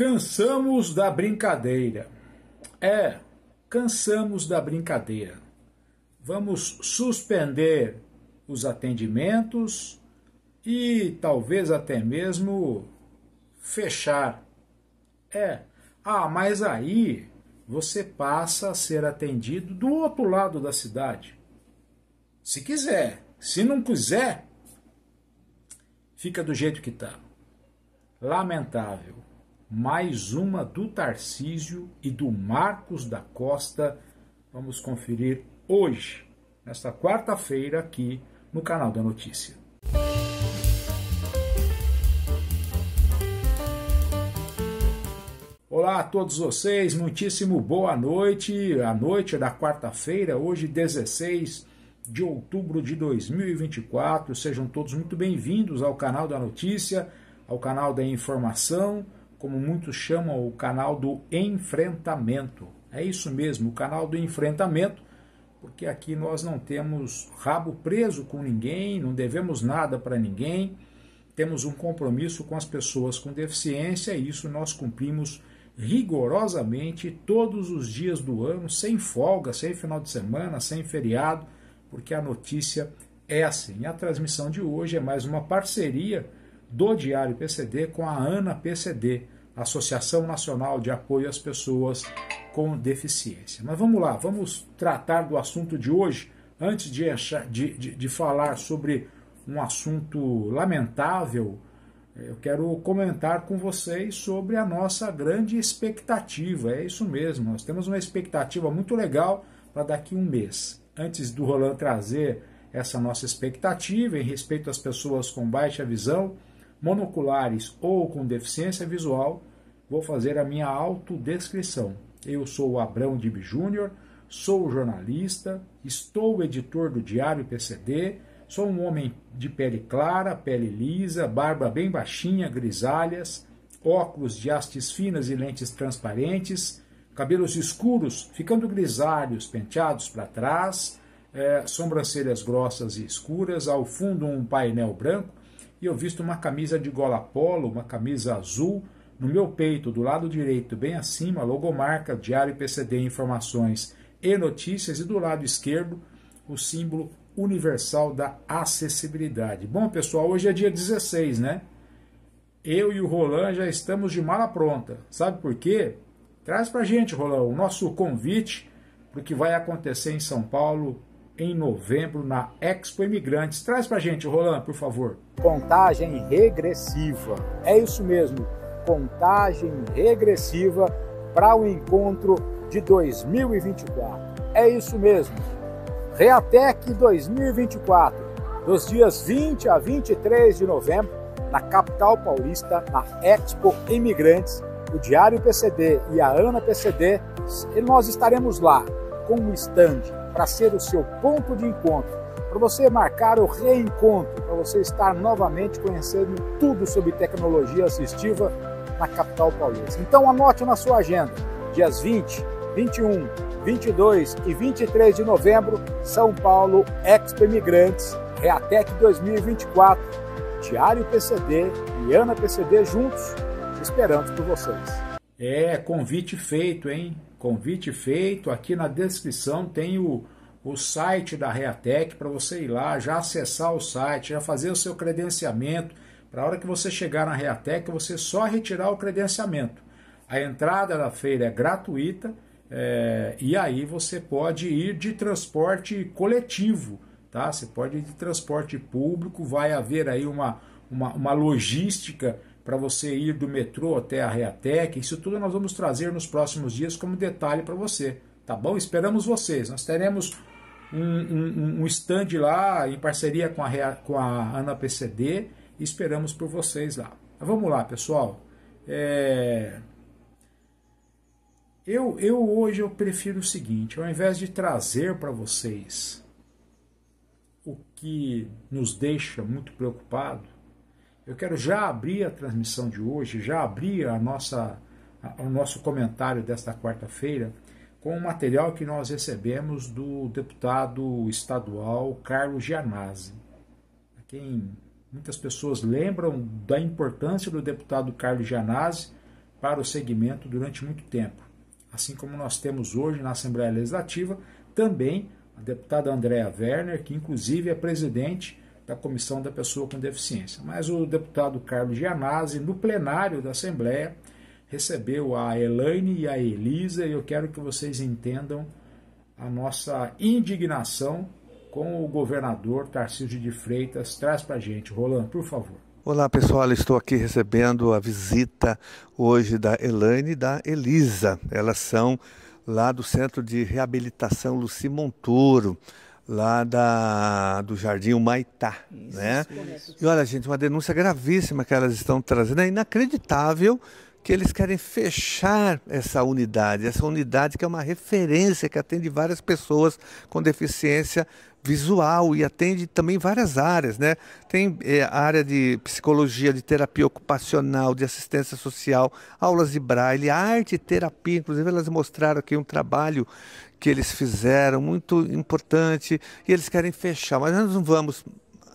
Cansamos da brincadeira. É, cansamos da brincadeira. Vamos suspender os atendimentos e talvez até mesmo fechar. É, ah, mas aí você passa a ser atendido do outro lado da cidade. Se quiser, se não quiser, fica do jeito que está. Lamentável mais uma do Tarcísio e do Marcos da Costa. Vamos conferir hoje, nesta quarta-feira, aqui no canal da Notícia. Olá a todos vocês, muitíssimo boa noite. A noite da quarta-feira, hoje 16 de outubro de 2024. Sejam todos muito bem-vindos ao canal da notícia, ao canal da informação como muitos chamam, o canal do enfrentamento. É isso mesmo, o canal do enfrentamento, porque aqui nós não temos rabo preso com ninguém, não devemos nada para ninguém, temos um compromisso com as pessoas com deficiência e isso nós cumprimos rigorosamente todos os dias do ano, sem folga, sem final de semana, sem feriado, porque a notícia é assim. A transmissão de hoje é mais uma parceria do Diário PCD com a ANA PCD, Associação Nacional de Apoio às Pessoas com Deficiência. Mas vamos lá, vamos tratar do assunto de hoje, antes de, achar, de, de, de falar sobre um assunto lamentável. Eh, eu quero comentar com vocês sobre a nossa grande expectativa. É isso mesmo, nós temos uma expectativa muito legal para daqui um mês. Antes do Roland trazer essa nossa expectativa em respeito às pessoas com baixa visão, monoculares ou com deficiência visual, vou fazer a minha autodescrição. Eu sou o Abrão Dib Júnior, sou jornalista, estou editor do Diário PCD, sou um homem de pele clara, pele lisa, barba bem baixinha, grisalhas, óculos de hastes finas e lentes transparentes, cabelos escuros, ficando grisalhos, penteados para trás, é, sobrancelhas grossas e escuras, ao fundo um painel branco, e eu visto uma camisa de gola polo, uma camisa azul, no meu peito, do lado direito, bem acima, logomarca, diário PCD, informações e notícias, e do lado esquerdo, o símbolo universal da acessibilidade. Bom, pessoal, hoje é dia 16, né? Eu e o Roland já estamos de mala pronta. Sabe por quê? Traz pra gente, Roland, o nosso convite para o que vai acontecer em São Paulo em novembro na Expo Imigrantes. Traz para gente, Roland, por favor. Contagem regressiva. É isso mesmo, contagem regressiva para o encontro de 2024. É isso mesmo. Reatec 2024, dos dias 20 a 23 de novembro, na capital paulista, na Expo Imigrantes, o Diário PCD e a Ana PCD, nós estaremos lá com um estande para ser o seu ponto de encontro, para você marcar o reencontro, para você estar novamente conhecendo tudo sobre tecnologia assistiva na capital paulista. Então anote na sua agenda, dias 20, 21, 22 e 23 de novembro, São Paulo Expo Imigrantes, Reatec 2024, Diário PCD e Ana PCD juntos, esperando por vocês. É, convite feito, hein? Convite feito. Aqui na descrição tem o, o site da Reatec para você ir lá, já acessar o site, já fazer o seu credenciamento. Para a hora que você chegar na Reatec, você só retirar o credenciamento. A entrada da feira é gratuita é, e aí você pode ir de transporte coletivo, tá? Você pode ir de transporte público, vai haver aí uma, uma, uma logística para você ir do metrô até a Reatec, isso tudo nós vamos trazer nos próximos dias como detalhe para você, tá bom? Esperamos vocês. Nós teremos um, um, um stand lá em parceria com a, Rea, com a Ana PCD e esperamos por vocês lá. Mas vamos lá, pessoal. É... Eu, eu hoje eu prefiro o seguinte, ao invés de trazer para vocês o que nos deixa muito preocupado, eu quero já abrir a transmissão de hoje, já abrir a nossa, a, o nosso comentário desta quarta-feira com o material que nós recebemos do deputado estadual Carlos Gianazzi. A quem muitas pessoas lembram da importância do deputado Carlos Gianazzi para o segmento durante muito tempo. Assim como nós temos hoje na Assembleia Legislativa também a deputada Andréa Werner, que inclusive é presidente da Comissão da Pessoa com Deficiência. Mas o deputado Carlos Gianazzi, no plenário da Assembleia, recebeu a Elaine e a Elisa, e eu quero que vocês entendam a nossa indignação com o governador Tarcísio de Freitas. Traz para a gente, Rolando, por favor. Olá pessoal, estou aqui recebendo a visita hoje da Elaine e da Elisa. Elas são lá do Centro de Reabilitação Luci Monturo lá da, do Jardim Humaitá. Isso, né? Isso. E olha, gente, uma denúncia gravíssima que elas estão trazendo. É inacreditável que eles querem fechar essa unidade, essa unidade que é uma referência que atende várias pessoas com deficiência visual e atende também várias áreas, né? Tem é, eh, a área de psicologia, de terapia ocupacional, de assistência social, aulas de braille, arte e terapia. Inclusive, elas mostraram aqui um trabalho que eles fizeram muito importante e eles querem fechar, mas nós não vamos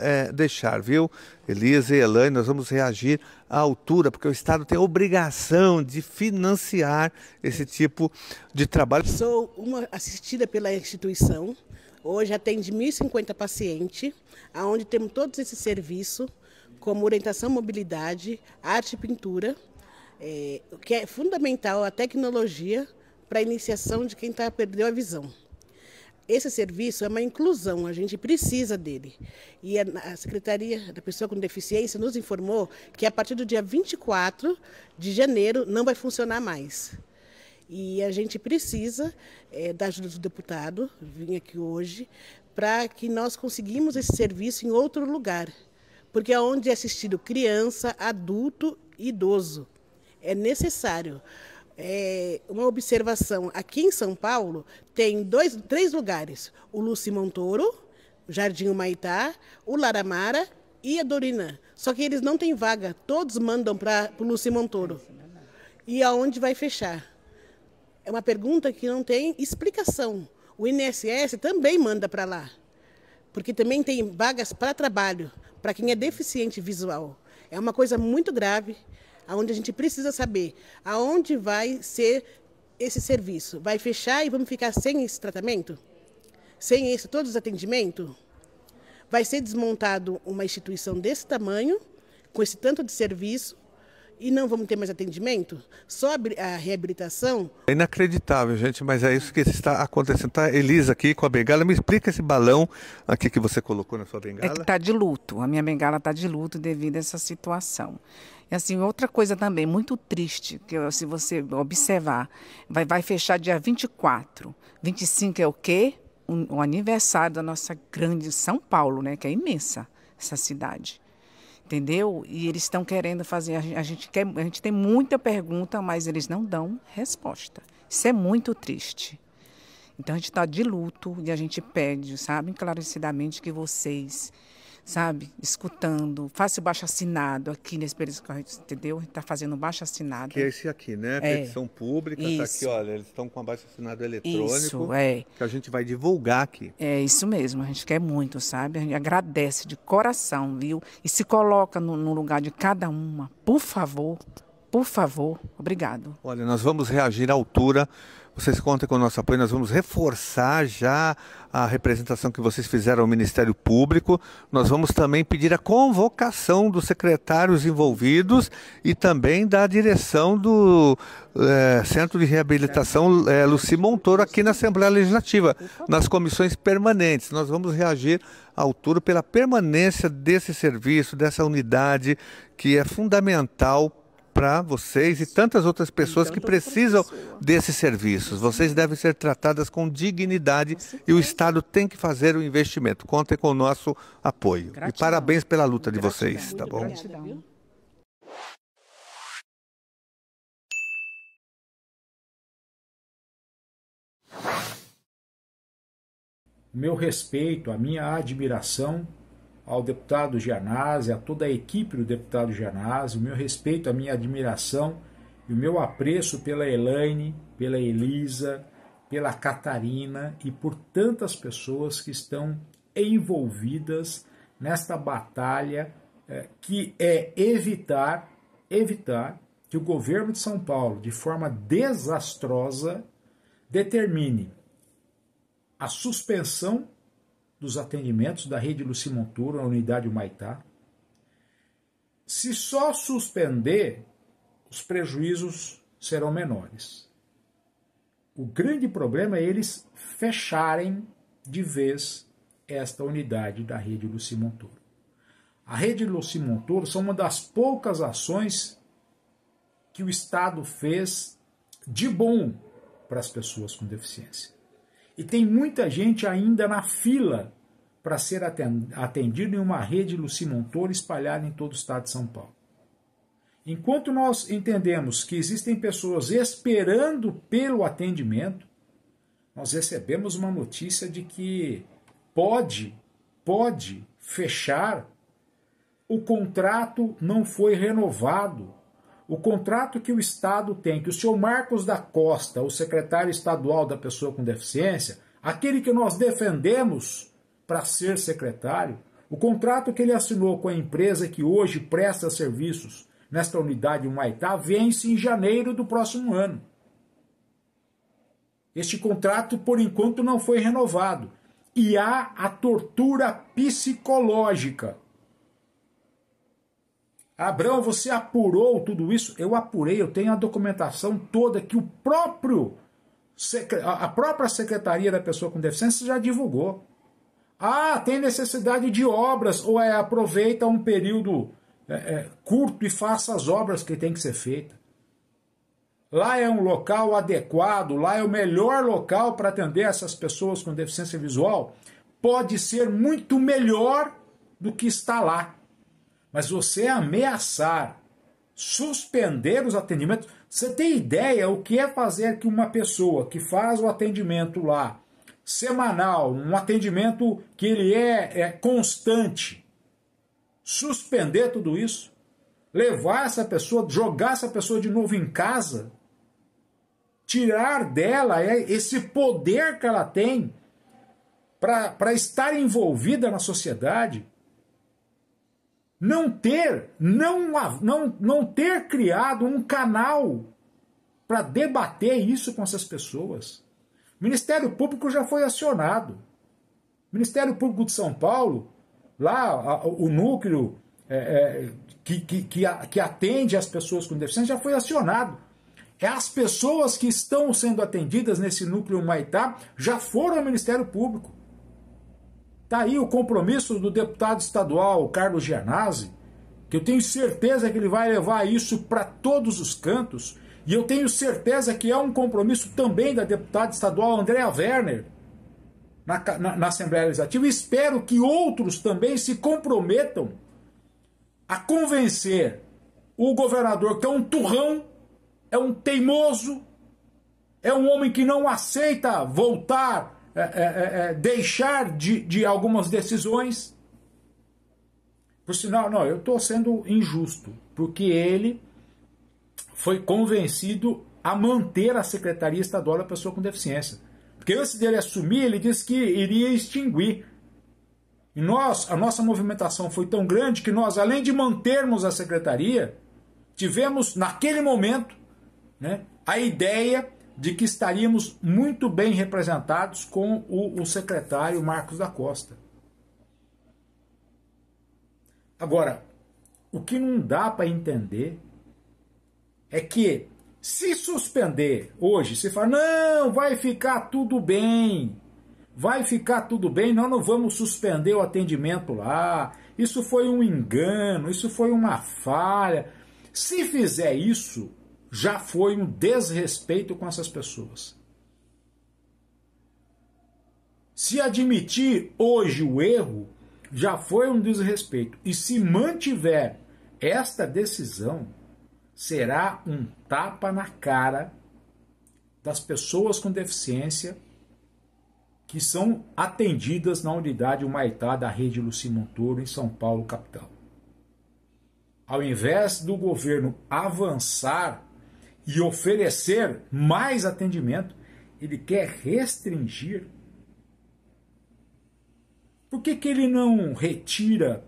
é, deixar, viu? Elisa e Elaine, nós vamos reagir à altura, porque o Estado tem a obrigação de financiar esse tipo de trabalho. Sou uma assistida pela instituição, hoje atende 1.050 pacientes, onde temos todos esse serviço, como orientação mobilidade, arte e pintura, é, o que é fundamental, a tecnologia para a iniciação de quem tá, perdeu a visão. Esse serviço é uma inclusão, a gente precisa dele. E a Secretaria da Pessoa com Deficiência nos informou que a partir do dia 24 de janeiro não vai funcionar mais. E a gente precisa é, da ajuda do deputado, vim aqui hoje, para que nós conseguimos esse serviço em outro lugar. Porque é onde é assistido criança, adulto e idoso. É necessário é, uma observação. Aqui em São Paulo tem dois, três lugares: o Lúcio Montoro, o Jardim Humaitá, o Laramara e a Dorina. Só que eles não têm vaga, todos mandam para o Lúcio Montoro. E aonde vai fechar? É uma pergunta que não tem explicação. O INSS também manda para lá, porque também tem vagas para trabalho, para quem é deficiente visual. É uma coisa muito grave aonde a gente precisa saber aonde vai ser esse serviço. Vai fechar e vamos ficar sem esse tratamento? Sem esse, todos os atendimentos? Vai ser desmontado uma instituição desse tamanho, com esse tanto de serviço, e não vamos ter mais atendimento? Só a reabilitação? É inacreditável, gente, mas é isso que está acontecendo. Tá, Elisa aqui com a bengala, me explica esse balão aqui que você colocou na sua bengala. É que está de luto, a minha bengala está de luto devido a essa situação. E assim, outra coisa também muito triste, que se você observar, vai, vai fechar dia 24. 25 é o quê? O, o aniversário da nossa grande São Paulo, né? Que é imensa essa cidade entendeu? E eles estão querendo fazer. A gente, quer, a gente tem muita pergunta, mas eles não dão resposta. Isso é muito triste. Então a gente está de luto e a gente pede, sabe, encarecidamente que vocês sabe? Escutando. Faça o baixo assinado aqui nesse período entendeu? Está fazendo baixo assinado. Que é esse aqui, né? É. Petição pública, está aqui, olha, eles estão com a baixa assinado eletrônico. Isso, é. Que a gente vai divulgar aqui. É isso mesmo, a gente quer muito, sabe? A gente agradece de coração, viu? E se coloca no, no lugar de cada uma, por favor. Por favor, obrigado. Olha, nós vamos reagir à altura vocês contam com o nosso apoio, nós vamos reforçar já a representação que vocês fizeram ao Ministério Público. Nós vamos também pedir a convocação dos secretários envolvidos e também da direção do é, Centro de Reabilitação é, Luci Montoro aqui na Assembleia Legislativa, nas comissões permanentes. Nós vamos reagir ao turo pela permanência desse serviço, dessa unidade que é fundamental para vocês e tantas outras pessoas então que precisam desses serviços. Vocês devem ser tratadas com dignidade e o Estado tem que fazer o investimento. Contem com o nosso apoio. E parabéns pela luta de vocês, tá bom? Meu respeito, a minha admiração ao deputado Gianazzi, a toda a equipe do deputado Gianazzi, o meu respeito, a minha admiração e o meu apreço pela Elaine, pela Elisa, pela Catarina e por tantas pessoas que estão envolvidas nesta batalha eh, que é evitar evitar que o governo de São Paulo, de forma desastrosa, determine a suspensão dos atendimentos da rede Lucimonturo na unidade Humaitá. Se só suspender, os prejuízos serão menores. O grande problema é eles fecharem de vez esta unidade da rede Lucimonturo. A rede Lucimonturo são uma das poucas ações que o Estado fez de bom para as pessoas com deficiência. E tem muita gente ainda na fila para ser atendido em uma rede Luci Montoro espalhada em todo o estado de São Paulo. Enquanto nós entendemos que existem pessoas esperando pelo atendimento, nós recebemos uma notícia de que pode, pode fechar, o contrato não foi renovado o contrato que o Estado tem, que o senhor Marcos da Costa, o secretário estadual da pessoa com deficiência, aquele que nós defendemos para ser secretário, o contrato que ele assinou com a empresa que hoje presta serviços nesta unidade Maitá, vence em janeiro do próximo ano. Este contrato, por enquanto, não foi renovado. E há a tortura psicológica Abraão, você apurou tudo isso? Eu apurei, eu tenho a documentação toda que o próprio a própria secretaria da pessoa com deficiência já divulgou. Ah, tem necessidade de obras ou é aproveita um período é, é, curto e faça as obras que tem que ser feita. Lá é um local adequado, lá é o melhor local para atender essas pessoas com deficiência visual. Pode ser muito melhor do que está lá. Mas você ameaçar, suspender os atendimentos, você tem ideia o que é fazer que uma pessoa que faz o atendimento lá semanal, um atendimento que ele é, é constante, suspender tudo isso, levar essa pessoa, jogar essa pessoa de novo em casa, tirar dela é, esse poder que ela tem para estar envolvida na sociedade, não ter, não, não, não ter criado um canal para debater isso com essas pessoas. O Ministério Público já foi acionado. O Ministério Público de São Paulo, lá o núcleo é, é, que, que, que atende as pessoas com deficiência já foi acionado. É as pessoas que estão sendo atendidas nesse núcleo Maitá já foram ao Ministério Público. Está aí o compromisso do deputado estadual Carlos Gianazzi, que eu tenho certeza que ele vai levar isso para todos os cantos, e eu tenho certeza que é um compromisso também da deputada estadual Andréa Werner na, na, na Assembleia Legislativa. Espero que outros também se comprometam a convencer o governador, que é um turrão, é um teimoso, é um homem que não aceita voltar é é, é, é, deixar de, de algumas decisões. Por sinal, não, eu estou sendo injusto, porque ele foi convencido a manter a Secretaria Estadual da Pessoa com Deficiência. Porque antes dele assumir, ele disse que iria extinguir. E nós, a nossa movimentação foi tão grande que nós, além de mantermos a secretaria, tivemos, naquele momento, né, a ideia de que estaríamos muito bem representados com o, o secretário Marcos da Costa. Agora, o que não dá para entender é que se suspender hoje, se falar, não, vai ficar tudo bem, vai ficar tudo bem, nós não vamos suspender o atendimento lá, isso foi um engano, isso foi uma falha. Se fizer isso, já foi um desrespeito com essas pessoas. Se admitir hoje o erro, já foi um desrespeito. E se mantiver esta decisão, será um tapa na cara das pessoas com deficiência que são atendidas na unidade Humaitá da Rede Luci em São Paulo, capital. Ao invés do governo avançar e oferecer mais atendimento, ele quer restringir. Por que, que ele não retira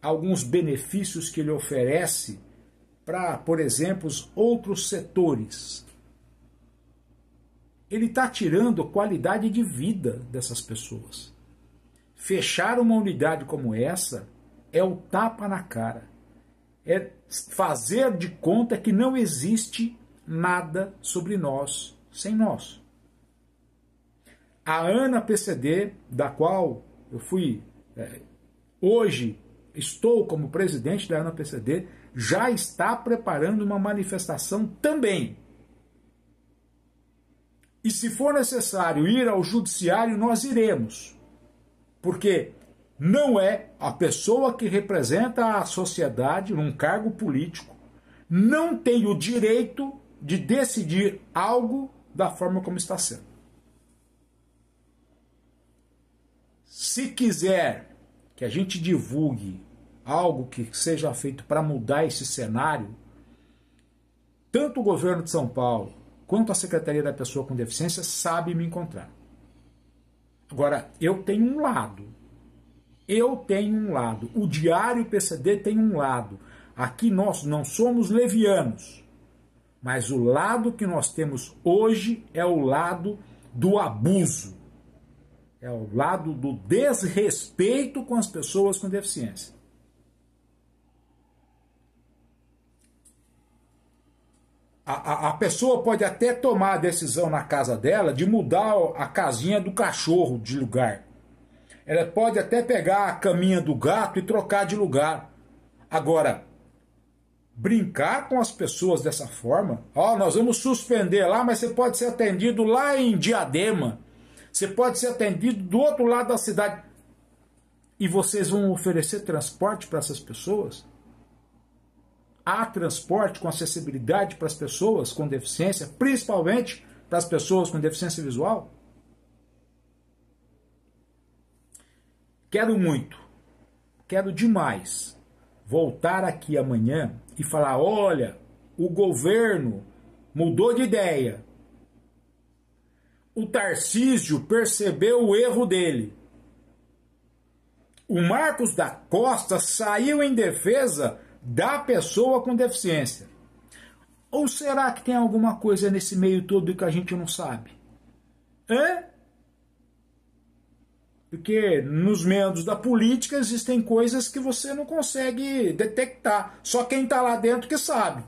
alguns benefícios que ele oferece para, por exemplo, outros setores? Ele está tirando qualidade de vida dessas pessoas. Fechar uma unidade como essa é o tapa na cara. É fazer de conta que não existe nada sobre nós sem nós. A Ana PCD, da qual eu fui, é, hoje estou como presidente da Ana PCD, já está preparando uma manifestação também. E se for necessário ir ao judiciário, nós iremos. Porque não é a pessoa que representa a sociedade num cargo político, não tem o direito de decidir algo da forma como está sendo. Se quiser que a gente divulgue algo que seja feito para mudar esse cenário, tanto o governo de São Paulo quanto a Secretaria da Pessoa com Deficiência sabe me encontrar. Agora, eu tenho um lado. Eu tenho um lado. O Diário PCD tem um lado. Aqui nós não somos levianos. Mas o lado que nós temos hoje é o lado do abuso, é o lado do desrespeito com as pessoas com deficiência. A, a, a, pessoa pode até tomar a decisão na casa dela de mudar a casinha do cachorro de lugar. Ela pode até pegar a caminha do gato e trocar de lugar. Agora, brincar com as pessoas dessa forma. Ó, oh, nós vamos suspender lá, mas você pode ser atendido lá em Diadema. Você pode ser atendido do outro lado da cidade. E vocês vão oferecer transporte para essas pessoas? Há transporte com acessibilidade para as pessoas com deficiência, principalmente para as pessoas com deficiência visual? Quero muito, quero demais voltar aqui amanhã e falar: olha, o governo mudou de ideia. O Tarcísio percebeu o erro dele. O Marcos da Costa saiu em defesa da pessoa com deficiência. Ou será que tem alguma coisa nesse meio todo que a gente não sabe? Hã? Porque nos meandros da política existem coisas que você não consegue detectar. Só quem está lá dentro que sabe.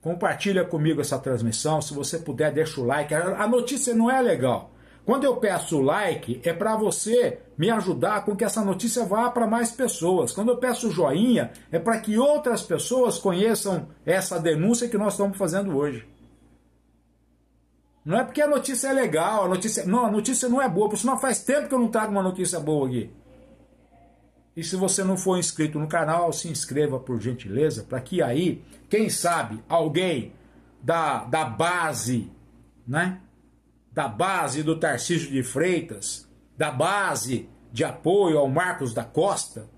Compartilha comigo essa transmissão. Se você puder, deixa o like. A notícia não é legal. Quando eu peço like, é para você me ajudar com que essa notícia vá para mais pessoas. Quando eu peço joinha, é para que outras pessoas conheçam essa denúncia que nós estamos fazendo hoje. Não é porque a notícia é legal, a notícia. Não, a notícia não é boa, por sinal faz tempo que eu não trago uma notícia boa aqui. E se você não for inscrito no canal, se inscreva por gentileza, para que aí, quem sabe, alguém da, da base, né? Da base do Tarcísio de Freitas, da base de apoio ao Marcos da Costa,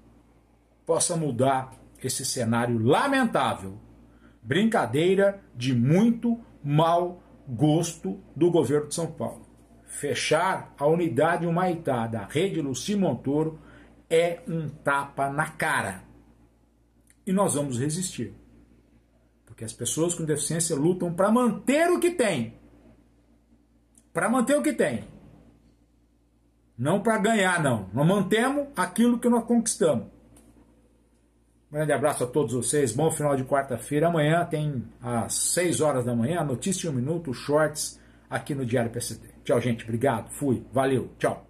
possa mudar esse cenário lamentável. Brincadeira de muito mal gosto do governo de São Paulo. Fechar a unidade Humaitá da rede Luci Montoro é um tapa na cara. E nós vamos resistir. Porque as pessoas com deficiência lutam para manter o que tem. Para manter o que tem. Não para ganhar, não. Nós mantemos aquilo que nós conquistamos. Um grande abraço a todos vocês. Bom final de quarta-feira. Amanhã tem às 6 horas da manhã, notícia em um minuto, shorts aqui no Diário PSD. Tchau, gente. Obrigado. Fui. Valeu. Tchau.